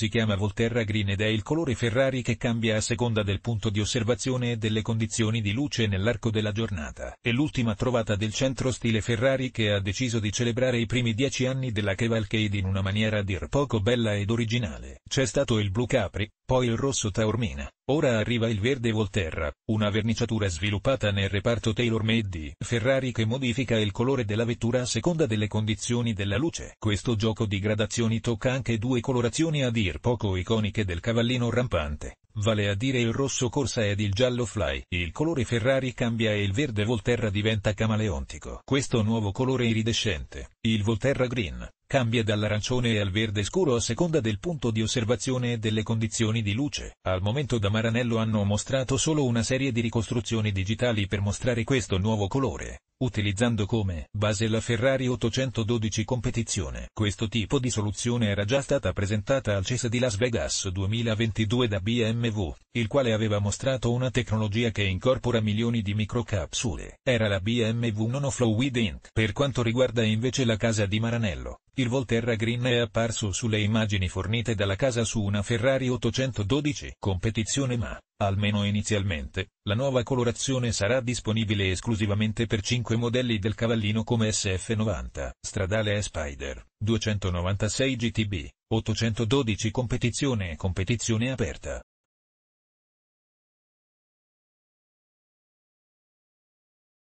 Si chiama Volterra Green ed è il colore Ferrari che cambia a seconda del punto di osservazione e delle condizioni di luce nell'arco della giornata. È l'ultima trovata del centro stile Ferrari che ha deciso di celebrare i primi dieci anni della Cavalcade in una maniera a dir poco bella ed originale. C'è stato il Blue Capri, poi il rosso Taormina, ora arriva il verde Volterra, una verniciatura sviluppata nel reparto TaylorMade di Ferrari che modifica il colore della vettura a seconda delle condizioni della luce. Questo gioco di gradazioni tocca anche due colorazioni a dir poco iconiche del cavallino rampante, vale a dire il rosso corsa ed il giallo fly. Il colore Ferrari cambia e il verde Volterra diventa camaleontico. Questo nuovo colore iridescente, il Volterra green, cambia dall'arancione al verde scuro a seconda del punto di osservazione e delle condizioni di luce. Al momento da Maranello hanno mostrato solo una serie di ricostruzioni digitali per mostrare questo nuovo colore, utilizzando come base la Ferrari 812 competizione. Questo tipo di soluzione era già stata presentata al CES di Las Vegas 2022 da BMW, il quale aveva mostrato una tecnologia che incorpora milioni di microcapsule. Era la BMW Nonoflow Wid Inc. Per quanto riguarda invece la casa di Maranello, il Volterra Green è apparso sulle immagini fornite dalla casa su una Ferrari 812 competizione ma, almeno inizialmente, la nuova colorazione sarà disponibile esclusivamente per 5 modelli del cavallino come SF90, Stradale e Spider, 296 GTB, 812 competizione e competizione aperta.